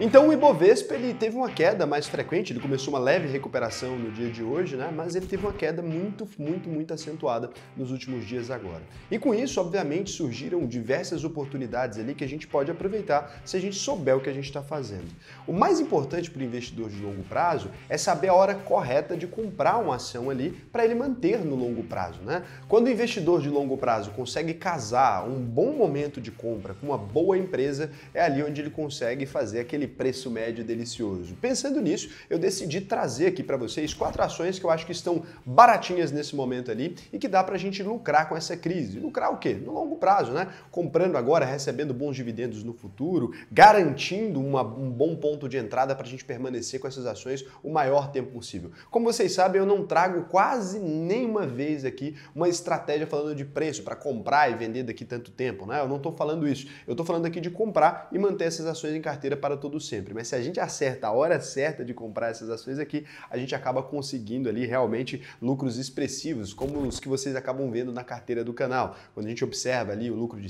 Então o Ibovespa ele teve uma queda mais frequente, ele começou uma leve recuperação no dia de hoje, né? mas ele teve uma queda muito, muito, muito acentuada nos últimos dias agora. E com isso, obviamente, surgiram diversas oportunidades ali que a gente pode aproveitar se a gente souber o que a gente está fazendo. O mais importante para o investidor de longo prazo é saber a hora correta de comprar uma ação ali para ele manter no longo prazo. Né? Quando o investidor de longo prazo consegue casar um bom momento de compra com uma boa empresa, é ali onde ele consegue fazer aquele aquele preço médio delicioso. Pensando nisso, eu decidi trazer aqui para vocês quatro ações que eu acho que estão baratinhas nesse momento ali e que dá para a gente lucrar com essa crise. Lucrar o quê? No longo prazo, né? Comprando agora, recebendo bons dividendos no futuro, garantindo uma, um bom ponto de entrada para a gente permanecer com essas ações o maior tempo possível. Como vocês sabem, eu não trago quase nenhuma vez aqui uma estratégia falando de preço para comprar e vender daqui tanto tempo, né? Eu não estou falando isso. Eu estou falando aqui de comprar e manter essas ações em carteira para todo todo sempre. Mas se a gente acerta a hora certa de comprar essas ações aqui, é a gente acaba conseguindo ali realmente lucros expressivos, como os que vocês acabam vendo na carteira do canal. Quando a gente observa ali o lucro de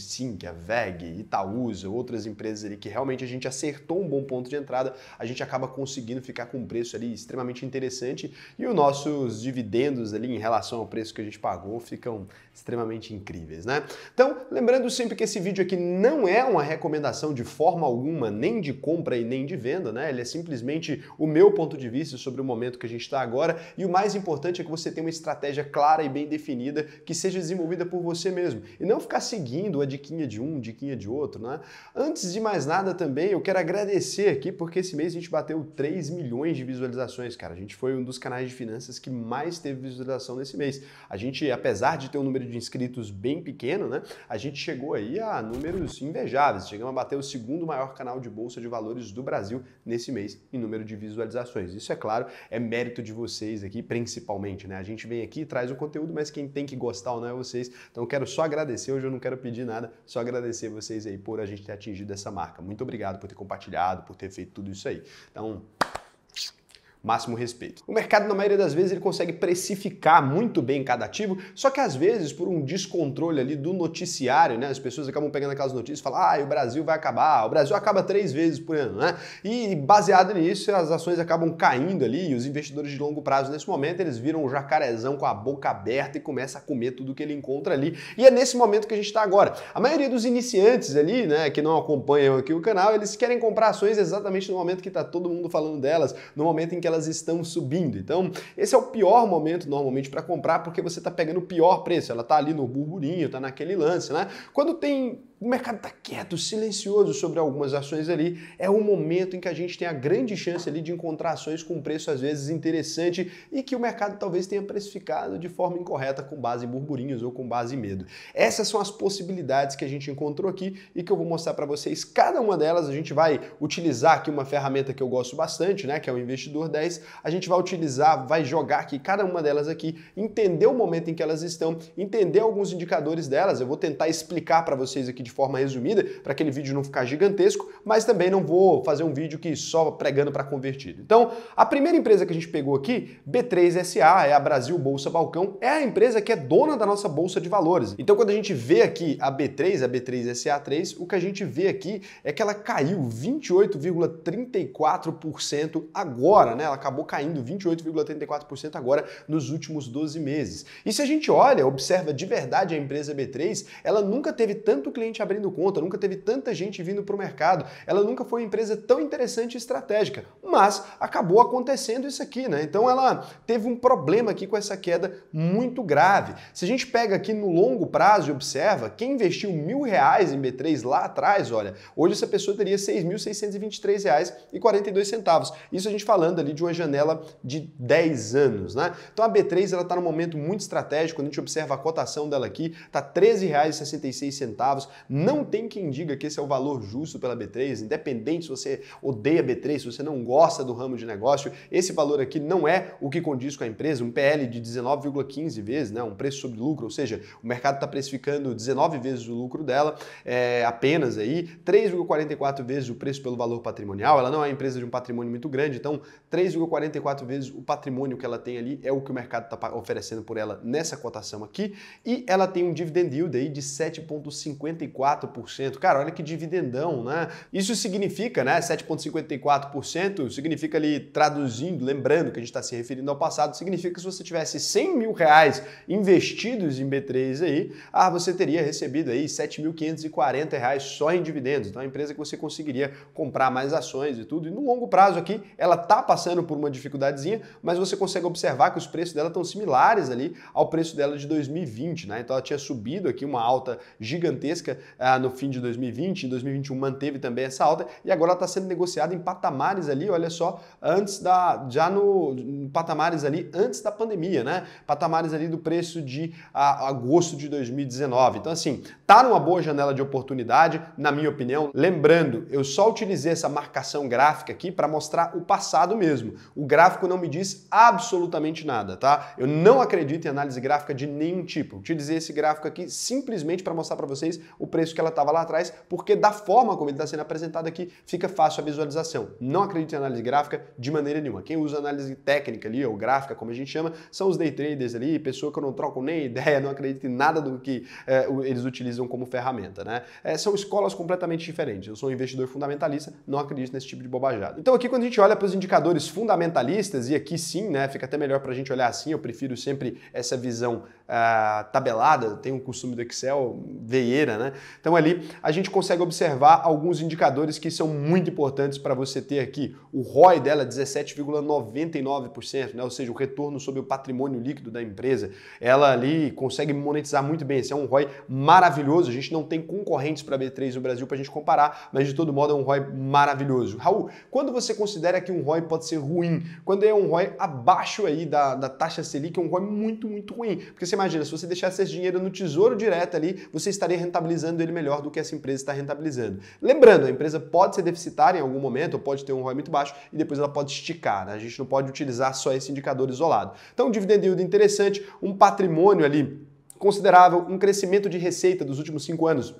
a VEG, Itaúsa, outras empresas ali que realmente a gente acertou um bom ponto de entrada, a gente acaba conseguindo ficar com um preço ali extremamente interessante e os nossos dividendos ali em relação ao preço que a gente pagou ficam extremamente incríveis, né? Então, lembrando sempre que esse vídeo aqui não é uma recomendação de forma alguma, nem de compra compra e nem de venda, né? Ele é simplesmente o meu ponto de vista sobre o momento que a gente está agora. E o mais importante é que você tenha uma estratégia clara e bem definida que seja desenvolvida por você mesmo. E não ficar seguindo a diquinha de um, diquinha de outro, né? Antes de mais nada também, eu quero agradecer aqui porque esse mês a gente bateu 3 milhões de visualizações, cara. A gente foi um dos canais de finanças que mais teve visualização nesse mês. A gente, apesar de ter um número de inscritos bem pequeno, né? A gente chegou aí a números invejáveis. Chegamos a bater o segundo maior canal de bolsa de valores do Brasil nesse mês em número de visualizações. Isso, é claro, é mérito de vocês aqui, principalmente, né? A gente vem aqui e traz o conteúdo, mas quem tem que gostar ou não é vocês. Então, quero só agradecer, hoje eu não quero pedir nada, só agradecer vocês aí por a gente ter atingido essa marca. Muito obrigado por ter compartilhado, por ter feito tudo isso aí. Então, máximo respeito. O mercado, na maioria das vezes, ele consegue precificar muito bem cada ativo, só que às vezes, por um descontrole ali do noticiário, né? As pessoas acabam pegando aquelas notícias e falam, ah, o Brasil vai acabar, o Brasil acaba três vezes por ano, né? E baseado nisso, as ações acabam caindo ali e os investidores de longo prazo, nesse momento, eles viram o jacarezão com a boca aberta e começa a comer tudo que ele encontra ali. E é nesse momento que a gente está agora. A maioria dos iniciantes ali, né, que não acompanham aqui o canal, eles querem comprar ações exatamente no momento que está todo mundo falando delas, no momento em que elas elas estão subindo. Então, esse é o pior momento normalmente para comprar, porque você está pegando o pior preço. Ela está ali no burburinho, está naquele lance, né? Quando tem o mercado está quieto, silencioso sobre algumas ações ali, é um momento em que a gente tem a grande chance ali de encontrar ações com preço às vezes interessante e que o mercado talvez tenha precificado de forma incorreta com base em burburinhos ou com base em medo. Essas são as possibilidades que a gente encontrou aqui e que eu vou mostrar para vocês cada uma delas. A gente vai utilizar aqui uma ferramenta que eu gosto bastante, né, que é o Investidor 10. A gente vai utilizar, vai jogar aqui cada uma delas aqui, entender o momento em que elas estão, entender alguns indicadores delas. Eu vou tentar explicar para vocês aqui de forma resumida para aquele vídeo não ficar gigantesco, mas também não vou fazer um vídeo que só pregando para convertido. Então, a primeira empresa que a gente pegou aqui, B3SA, é a Brasil Bolsa Balcão, é a empresa que é dona da nossa bolsa de valores. Então, quando a gente vê aqui a B3, a B3SA3, o que a gente vê aqui é que ela caiu 28,34% agora, né? Ela acabou caindo 28,34% agora nos últimos 12 meses. E se a gente olha, observa de verdade a empresa B3, ela nunca teve tanto cliente abrindo conta, nunca teve tanta gente vindo para o mercado, ela nunca foi uma empresa tão interessante e estratégica, mas acabou acontecendo isso aqui, né? Então ela teve um problema aqui com essa queda muito grave. Se a gente pega aqui no longo prazo e observa, quem investiu mil reais em B3 lá atrás, olha, hoje essa pessoa teria R$ 6.623,42. Isso a gente falando ali de uma janela de 10 anos, né? Então a B3 ela está num momento muito estratégico, quando a gente observa a cotação dela aqui, está R$ 13,66, não tem quem diga que esse é o valor justo pela B3, independente se você odeia B3, se você não gosta do ramo de negócio, esse valor aqui não é o que condiz com a empresa, um PL de 19,15 vezes, né, um preço sobre lucro, ou seja, o mercado está precificando 19 vezes o lucro dela, é, apenas aí, 3,44 vezes o preço pelo valor patrimonial, ela não é empresa de um patrimônio muito grande, então 3,44 vezes o patrimônio que ela tem ali é o que o mercado está oferecendo por ela nessa cotação aqui, e ela tem um dividend yield aí de 7,54 7,54%. Cara, olha que dividendão, né? Isso significa, né? 7,54% significa ali, traduzindo, lembrando que a gente está se referindo ao passado, significa que se você tivesse 100 mil reais investidos em B3 aí, ah, você teria recebido aí 7.540 reais só em dividendos. Então, é a empresa que você conseguiria comprar mais ações e tudo. E no longo prazo aqui, ela tá passando por uma dificuldadezinha, mas você consegue observar que os preços dela estão similares ali ao preço dela de 2020, né? Então, ela tinha subido aqui uma alta gigantesca ah, no fim de 2020, em 2021 manteve também essa alta e agora está sendo negociada em patamares ali, olha só, antes da já no, patamares ali antes da pandemia, né? Patamares ali do preço de agosto de 2019. Então assim, tá numa boa janela de oportunidade, na minha opinião. Lembrando, eu só utilizei essa marcação gráfica aqui para mostrar o passado mesmo. O gráfico não me diz absolutamente nada, tá? Eu não acredito em análise gráfica de nenhum tipo. Utilizei esse gráfico aqui simplesmente para mostrar para vocês o preço que ela estava lá atrás, porque da forma como ele está sendo apresentado aqui, fica fácil a visualização. Não acredito em análise gráfica de maneira nenhuma. Quem usa análise técnica ali, ou gráfica, como a gente chama, são os day traders ali, pessoa que eu não troco nem ideia, não acredito em nada do que é, eles utilizam como ferramenta, né? É, são escolas completamente diferentes. Eu sou um investidor fundamentalista, não acredito nesse tipo de bobajada. Então aqui quando a gente olha para os indicadores fundamentalistas, e aqui sim, né, fica até melhor para a gente olhar assim, eu prefiro sempre essa visão ah, tabelada, tenho um costume do Excel veieira, né? Então ali a gente consegue observar alguns indicadores que são muito importantes para você ter aqui. O ROI dela 17,99%, é né? ou seja, o retorno sobre o patrimônio líquido da empresa. Ela ali consegue monetizar muito bem. Esse é um ROI maravilhoso. A gente não tem concorrentes para B3 no Brasil para a gente comparar, mas de todo modo é um ROI maravilhoso. Raul, quando você considera que um ROI pode ser ruim? Quando é um ROI abaixo aí da, da taxa Selic, é um ROI muito, muito ruim. Porque você imagina, se você deixasse esse dinheiro no tesouro direto ali, você estaria rentabilizando rentabilizando ele melhor do que essa empresa está rentabilizando. Lembrando, a empresa pode ser deficitária em algum momento, ou pode ter um ROI muito baixo, e depois ela pode esticar. Né? A gente não pode utilizar só esse indicador isolado. Então, um dividend yield interessante, um patrimônio ali considerável, um crescimento de receita dos últimos cinco anos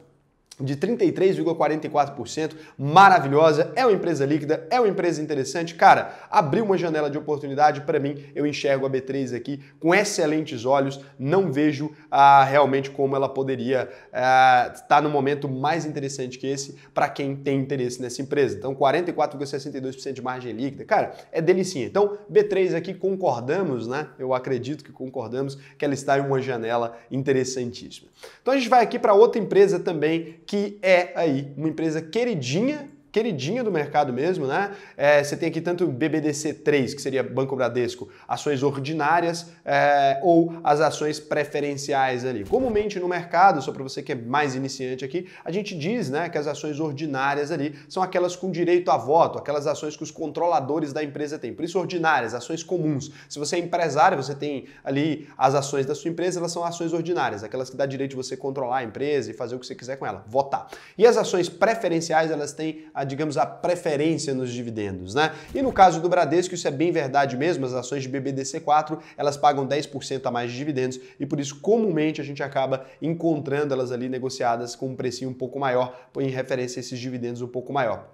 de 33,44%, maravilhosa, é uma empresa líquida, é uma empresa interessante. Cara, abriu uma janela de oportunidade para mim, eu enxergo a B3 aqui com excelentes olhos, não vejo ah, realmente como ela poderia estar ah, tá no momento mais interessante que esse para quem tem interesse nessa empresa. Então, 44,62% de margem líquida, cara, é delicinha. Então, B3 aqui concordamos, né? Eu acredito que concordamos que ela está em uma janela interessantíssima. Então, a gente vai aqui para outra empresa também que é aí uma empresa queridinha queridinha do mercado mesmo, né? É, você tem aqui tanto BBDC3, que seria Banco Bradesco, ações ordinárias é, ou as ações preferenciais ali. Comumente no mercado, só para você que é mais iniciante aqui, a gente diz né, que as ações ordinárias ali são aquelas com direito a voto, aquelas ações que os controladores da empresa têm. Por isso, ordinárias, ações comuns. Se você é empresário, você tem ali as ações da sua empresa, elas são ações ordinárias, aquelas que dá direito de você controlar a empresa e fazer o que você quiser com ela, votar. E as ações preferenciais, elas têm a digamos, a preferência nos dividendos, né? E no caso do Bradesco, isso é bem verdade mesmo, as ações de BBDC4, elas pagam 10% a mais de dividendos e por isso comumente a gente acaba encontrando elas ali negociadas com um precinho um pouco maior, em referência a esses dividendos um pouco maior.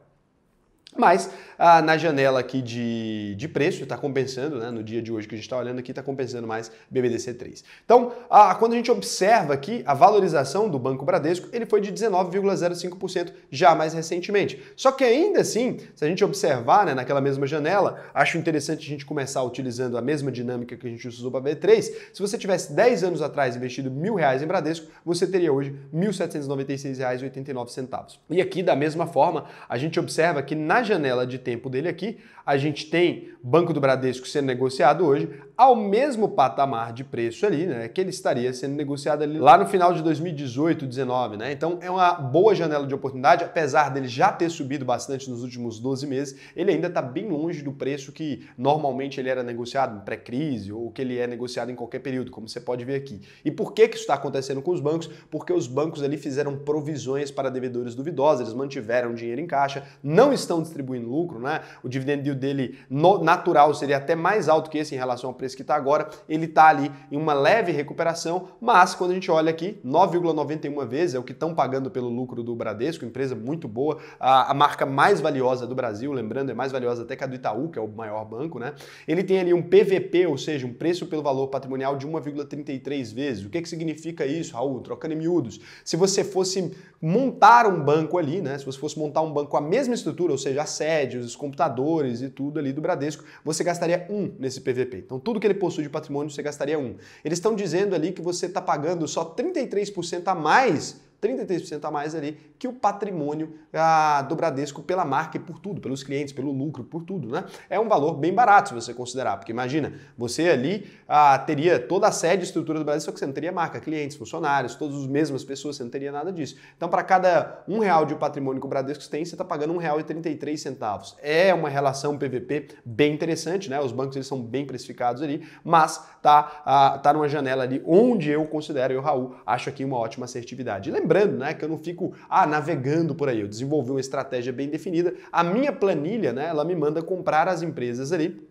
Mas ah, na janela aqui de, de preço, está compensando, né? no dia de hoje que a gente está olhando aqui, está compensando mais BBDC3. Então, ah, quando a gente observa aqui a valorização do Banco Bradesco, ele foi de 19,05% já mais recentemente. Só que ainda assim, se a gente observar né, naquela mesma janela, acho interessante a gente começar utilizando a mesma dinâmica que a gente usou para B3. Se você tivesse 10 anos atrás investido mil reais em Bradesco, você teria hoje R$ 1.796,89. E aqui, da mesma forma, a gente observa que na janela de tempo dele aqui, a gente tem Banco do Bradesco sendo negociado hoje, ao mesmo patamar de preço ali, né, que ele estaria sendo negociado ali lá no final de 2018, 19, né? Então é uma boa janela de oportunidade, apesar dele já ter subido bastante nos últimos 12 meses, ele ainda está bem longe do preço que normalmente ele era negociado em pré-crise ou que ele é negociado em qualquer período, como você pode ver aqui. E por que que isso está acontecendo com os bancos? Porque os bancos ali fizeram provisões para devedores duvidosos, eles mantiveram dinheiro em caixa, não estão distribuindo lucro, né? O dividend yield dele natural seria até mais alto que esse em relação ao preço preço que está agora, ele está ali em uma leve recuperação, mas quando a gente olha aqui, 9,91 vezes é o que estão pagando pelo lucro do Bradesco, empresa muito boa, a, a, marca mais valiosa do Brasil, lembrando, é mais valiosa até que a do Itaú, que é o maior banco, né? Ele tem ali um PVP, ou seja, um preço pelo valor patrimonial de 1,33 vezes. O que, que significa isso, Raul? Trocando em miúdos. Se você fosse montar um banco ali, né? Se você fosse montar um banco com a mesma estrutura, ou seja, a sede, os computadores e tudo ali do Bradesco, você gastaria um nesse PVP. Então, tudo tudo que ele possui de patrimônio, você gastaria um. Eles estão dizendo ali que você está pagando só 33% a mais 33% a mais ali que o patrimônio ah, do Bradesco pela marca e por tudo, pelos clientes, pelo lucro, por tudo, né? É um valor bem barato se você considerar, porque imagina, você ali ah, teria toda a sede e estrutura do Bradesco, só que você não teria marca, clientes, funcionários, todas as mesmas pessoas, você não teria nada disso. Então, para cada um real de patrimônio que o Bradesco tem, você está pagando R$1,33. É uma relação PVP bem interessante, né? Os bancos eles são bem precificados ali, mas tá, ah, tá numa janela ali onde eu considero, eu, Raul, acho aqui uma ótima assertividade lembrando, né, que eu não fico ah, navegando por aí. Eu desenvolvi uma estratégia bem definida. A minha planilha, né, ela me manda comprar as empresas ali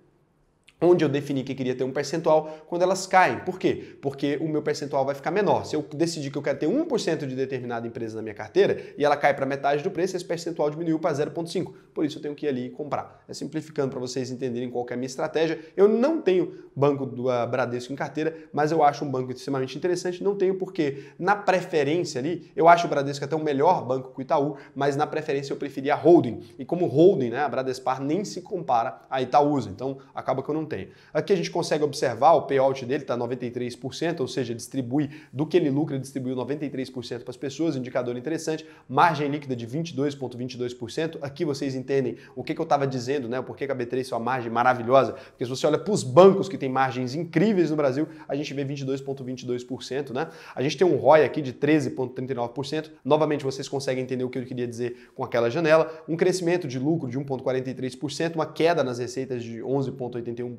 onde eu defini que queria ter um percentual, quando elas caem. Por quê? Porque o meu percentual vai ficar menor. Se eu decidir que eu quero ter 1% de determinada empresa na minha carteira e ela cai para metade do preço, esse percentual diminuiu para 0,5. Por isso eu tenho que ir ali e comprar. É simplificando para vocês entenderem qual é a minha estratégia. Eu não tenho banco do ah, Bradesco em carteira, mas eu acho um banco extremamente interessante. Não tenho porque na preferência ali, eu acho o Bradesco até o melhor banco que o Itaú, mas na preferência eu preferia a holding. E como holding, né, a Bradespar nem se compara a Itaúsa. Então acaba que eu não tem. Aqui a gente consegue observar o payout dele está 93%, ou seja, distribui do que ele lucra, distribuiu 93% para as pessoas, indicador interessante, margem líquida de 22,22%. ,22%. Aqui vocês entendem o que, que eu estava dizendo, né? Por que a B3 é uma margem maravilhosa? Porque se você olha para os bancos que têm margens incríveis no Brasil, a gente vê 22,22%, ,22%, né? A gente tem um ROI aqui de 13,39%. Novamente vocês conseguem entender o que eu queria dizer com aquela janela. Um crescimento de lucro de 1,43%, uma queda nas receitas de 11,81%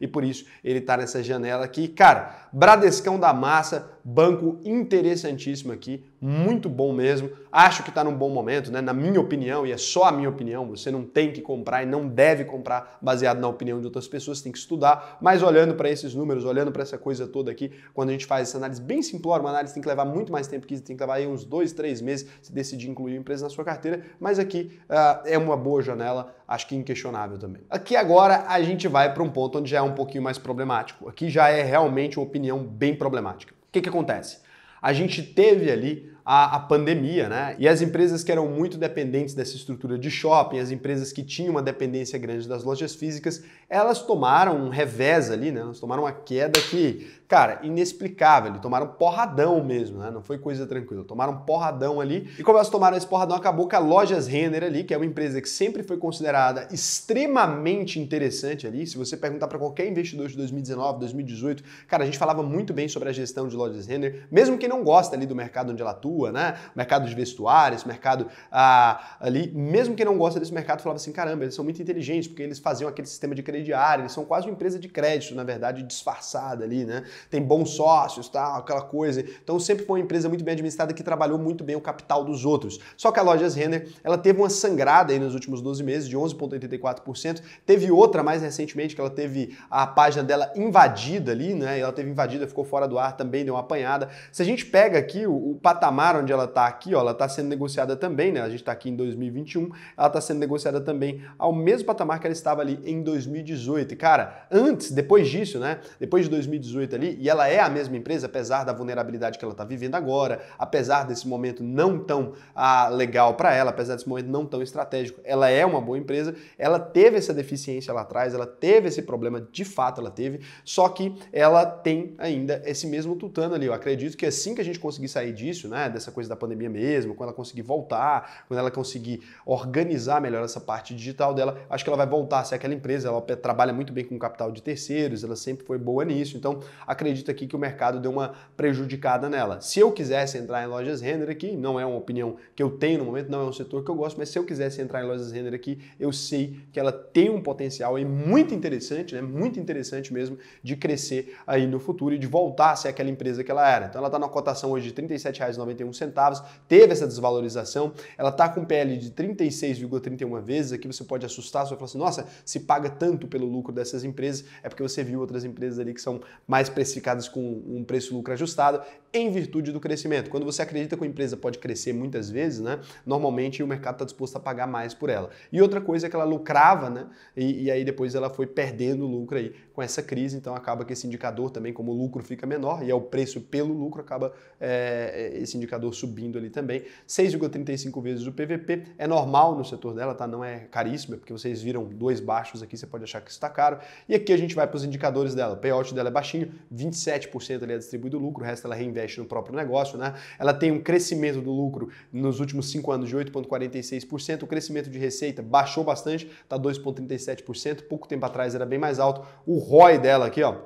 e por isso ele está nessa janela aqui. Cara, Bradescão da Massa, banco interessantíssimo aqui, muito bom mesmo. Acho que está num bom momento, né? Na minha opinião, e é só a minha opinião, você não tem que comprar e não deve comprar baseado na opinião de outras pessoas, tem que estudar. Mas olhando para esses números, olhando para essa coisa toda aqui, quando a gente faz essa análise bem simplória, uma análise tem que levar muito mais tempo que isso, tem que levar aí uns dois, três meses se decidir incluir a empresa na sua carteira. Mas aqui uh, é uma boa janela, acho que inquestionável também. Aqui agora a gente vai para um ponto onde já é um pouquinho mais problemático. Aqui já é realmente uma opinião bem problemática. O que, que acontece? A gente teve ali a, a, pandemia, né? E as empresas que eram muito dependentes dessa estrutura de shopping, as empresas que tinham uma dependência grande das lojas físicas, elas tomaram um revés ali, né? Elas tomaram uma queda que cara, inexplicável. Eles tomaram porradão mesmo, né? Não foi coisa tranquila. Tomaram porradão ali. E como elas tomaram esse porradão, acabou que a Lojas Renner ali, que é uma empresa que sempre foi considerada extremamente interessante ali. Se você perguntar para qualquer investidor de 2019, 2018, cara, a gente falava muito bem sobre a gestão de Lojas Renner, mesmo quem não gosta ali do mercado onde ela atua, né? Mercado de vestuários, mercado ah, ali, mesmo quem não gosta desse mercado falava assim, caramba, eles são muito inteligentes porque eles faziam aquele sistema de crediário, eles são quase uma empresa de crédito, na verdade, disfarçada ali, né? tem bons sócios, tá? aquela coisa. Então sempre foi uma empresa muito bem administrada que trabalhou muito bem o capital dos outros. Só que a Lojas Renner, ela teve uma sangrada aí nos últimos 12 meses de 11,84%. Teve outra mais recentemente que ela teve a página dela invadida ali, né? Ela teve invadida, ficou fora do ar também, deu uma apanhada. Se a gente pega aqui o, o patamar onde ela está aqui, ó, ela está sendo negociada também, né? A gente está aqui em 2021, ela está sendo negociada também ao mesmo patamar que ela estava ali em 2018. E, cara, antes, depois disso, né? Depois de 2018 ali, ali, e ela é a mesma empresa, apesar da vulnerabilidade que ela está vivendo agora, apesar desse momento não tão ah, legal para ela, apesar desse momento não tão estratégico, ela é uma boa empresa, ela teve essa deficiência lá atrás, ela teve esse problema, de fato ela teve, só que ela tem ainda esse mesmo tutano ali. Eu acredito que assim que a gente conseguir sair disso, né, dessa coisa da pandemia mesmo, quando ela conseguir voltar, quando ela conseguir organizar melhor essa parte digital dela, acho que ela vai voltar a ser aquela empresa, ela trabalha muito bem com capital de terceiros, ela sempre foi boa nisso, então acredita aqui que o mercado deu uma prejudicada nela. Se eu quisesse entrar em lojas render aqui, não é uma opinião que eu tenho no momento, não é um setor que eu gosto, mas se eu quisesse entrar em lojas render aqui, eu sei que ela tem um potencial aí é muito interessante, né? Muito interessante mesmo de crescer aí no futuro e de voltar a ser aquela empresa que ela era. Então ela está na cotação hoje de R$ 37,91, teve essa desvalorização, ela está com PL de 36,31 vezes, aqui você pode assustar, você vai falar assim, nossa, se paga tanto pelo lucro dessas empresas, é porque você viu outras empresas ali que são mais precificadas com um preço lucro ajustado em virtude do crescimento. Quando você acredita que a empresa pode crescer muitas vezes, né, normalmente o mercado está disposto a pagar mais por ela. E outra coisa é que ela lucrava, né, e, e, aí depois ela foi perdendo lucro aí com essa crise, então acaba que esse indicador também, como o lucro fica menor e é o preço pelo lucro, acaba é, é esse indicador subindo ali também. 6,35 vezes o PVP é normal no setor dela, tá? não é caríssimo, é porque vocês viram dois baixos aqui, você pode achar que isso está caro. E aqui a gente vai para os indicadores dela. O payout dela é baixinho, 27% ali é distribuído do lucro, o resto ela reinveste no próprio negócio, né? Ela tem um crescimento do lucro nos últimos 5 anos de 8,46%, o crescimento de receita baixou bastante, está 2,37%, pouco tempo atrás era bem mais alto. O ROI dela aqui, ó,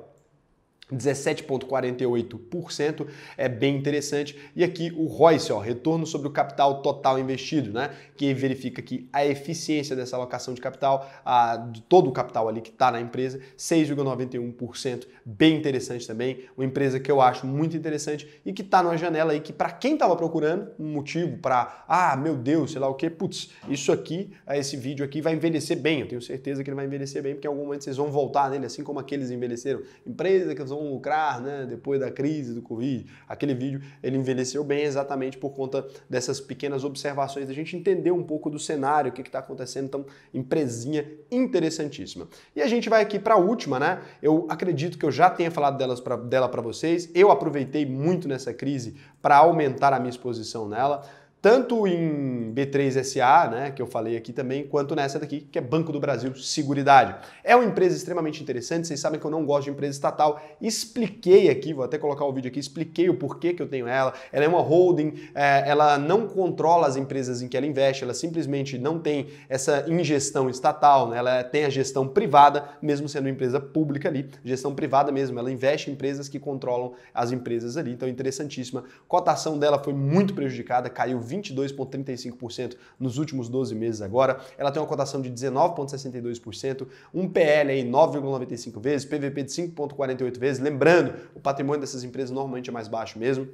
17,48% é bem interessante. E aqui o Royce, ó, retorno sobre o capital total investido, né? Que verifica que a eficiência dessa alocação de capital, a, de todo o capital ali que está na empresa, 6,91%, bem interessante também. Uma empresa que eu acho muito interessante e que está numa janela aí que, para quem estava procurando um motivo para, ah, meu Deus, sei lá o que, putz, isso aqui, esse vídeo aqui vai envelhecer bem. Eu tenho certeza que ele vai envelhecer bem, porque em algum momento vocês vão voltar nele, assim como aqueles envelheceram. Empresa que eles vão vão lucrar né, depois da crise do Covid. Aquele vídeo ele envelheceu bem exatamente por conta dessas pequenas observações, da gente entender um pouco do cenário, o que está acontecendo. Então, empresinha interessantíssima. E a gente vai aqui para a última, né? Eu acredito que eu já tenha falado delas pra, dela para vocês. Eu aproveitei muito nessa crise para aumentar a minha exposição nela tanto em B3SA, né, que eu falei aqui também, quanto nessa daqui, que é Banco do Brasil Seguridade. É uma empresa extremamente interessante, vocês sabem que eu não gosto de empresa estatal. Expliquei aqui, vou até colocar o vídeo aqui, expliquei o porquê que eu tenho ela. Ela é uma holding, é, ela não controla as empresas em que ela investe, ela simplesmente não tem essa ingestão estatal, né? ela tem a gestão privada, mesmo sendo empresa pública ali, gestão privada mesmo, ela investe em empresas que controlam as empresas ali, então interessantíssima. cotação dela foi muito prejudicada, caiu 22,35% nos últimos 12 meses agora. Ela tem uma cotação de 19,62%, um PL aí 9,95 vezes, PVP de 5,48 vezes. Lembrando, o patrimônio dessas empresas normalmente é mais baixo mesmo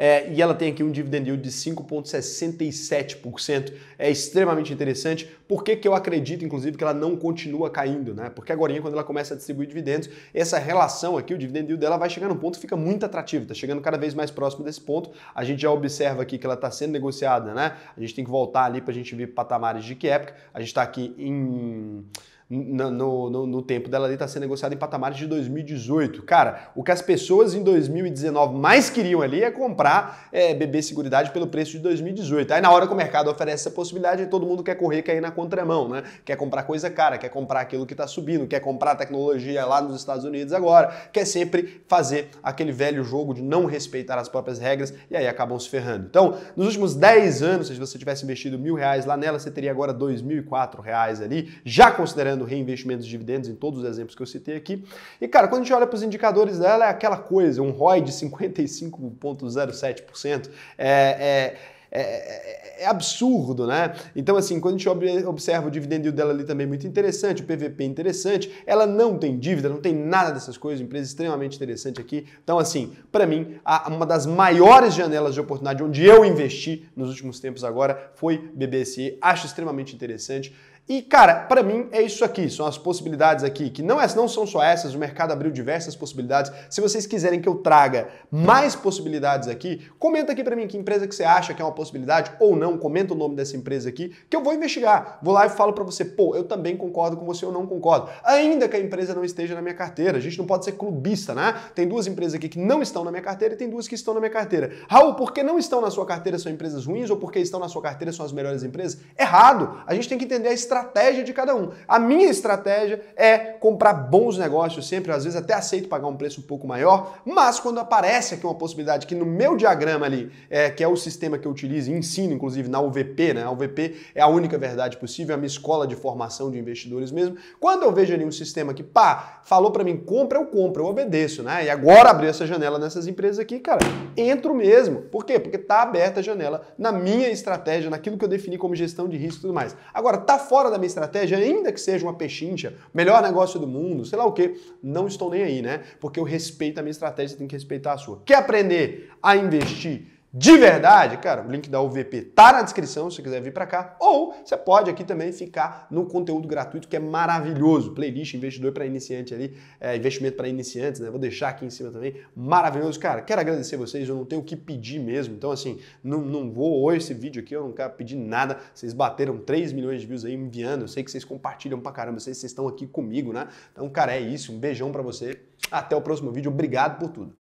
é, e ela tem aqui um dividend yield de 5,67%. É extremamente interessante. Por que, que eu acredito, inclusive, que ela não continua caindo? Né? Porque agora, quando ela começa a distribuir dividendos, essa relação aqui, o dividend yield dela vai chegar num ponto que fica muito atrativo, está chegando cada vez mais próximo desse ponto. A gente já observa aqui que ela está sendo negociada, né? A gente tem que voltar ali para a gente ver patamares de que época. A gente está aqui em no, no, no tempo dela ali está sendo negociada em patamares de 2018. Cara, o que as pessoas em 2019 mais queriam ali é comprar é, BB Seguridade pelo preço de 2018. Aí na hora que o mercado oferece essa possibilidade, todo mundo quer correr, cair na contramão, né? Quer comprar coisa cara, quer comprar aquilo que está subindo, quer comprar tecnologia lá nos Estados Unidos agora, quer sempre fazer aquele velho jogo de não respeitar as próprias regras e aí acabam se ferrando. Então, nos últimos 10 anos, se você tivesse investido mil reais lá nela, você teria agora dois mil e quatro reais ali, já considerando reinvestimentos de dividendos em todos os exemplos que eu citei aqui. E, cara, quando a gente olha para os indicadores dela, é aquela coisa, um ROI de 55,07%. É, é, é é, é, absurdo, né? Então, assim, quando a gente observa o dividend yield dela ali também é muito interessante, o PVP é interessante, ela não tem dívida, não tem nada dessas coisas, empresa extremamente interessante aqui. Então, assim, para mim, a, uma das maiores janelas de oportunidade onde eu investi nos últimos tempos agora foi BBC. Acho extremamente interessante. E, cara, para mim é isso aqui, são as possibilidades aqui, que não, é, não são só essas, o mercado abriu diversas possibilidades. Se vocês quiserem que eu traga mais possibilidades aqui, comenta aqui para mim que empresa que você acha que é uma possibilidade ou não, comenta o nome dessa empresa aqui, que eu vou investigar. Vou lá e falo para você, pô, eu também concordo com você ou não concordo. Ainda que a empresa não esteja na minha carteira, a gente não pode ser clubista, né? Tem duas empresas aqui que não estão na minha carteira e tem duas que estão na minha carteira. Raul, por que não estão na sua carteira são empresas ruins ou porque estão na sua carteira são as melhores empresas? Errado! A gente tem que entender a estratégia estratégia de cada um. A minha estratégia é comprar bons negócios sempre, às vezes até aceito pagar um preço um pouco maior, mas quando aparece aqui uma possibilidade que no meu diagrama ali, é, que é o sistema que eu utilizo e ensino, inclusive na UVP, né? A UVP é a única verdade possível, é a minha escola de formação de investidores mesmo. Quando eu vejo ali um sistema que, pá, falou para mim, compra, eu compro, eu obedeço, né? E agora abriu essa janela nessas empresas aqui, cara, entro mesmo. Por quê? Porque tá aberta a janela na minha estratégia, naquilo que eu defini como gestão de risco e tudo mais. Agora, tá fora da minha estratégia, ainda que seja uma pechincha, melhor negócio do mundo, sei lá o que, não estou nem aí, né? Porque eu respeito a minha estratégia, tem que respeitar a sua. Quer aprender a investir? de verdade, cara, o link da UVP tá na descrição se você quiser vir para cá, ou você pode aqui também ficar no conteúdo gratuito que é maravilhoso, playlist investidor para iniciante ali, é, investimento para iniciantes, né? Vou deixar aqui em cima também, maravilhoso, cara. Quero agradecer vocês, eu não tenho o que pedir mesmo, então assim, não, não vou hoje esse vídeo aqui, eu não quero pedir nada. Vocês bateram 3 milhões de views aí enviando, eu sei que vocês compartilham pra caramba, vocês, vocês estão aqui comigo, né? Então, cara, é isso, um beijão para você. Até o próximo vídeo, obrigado por tudo.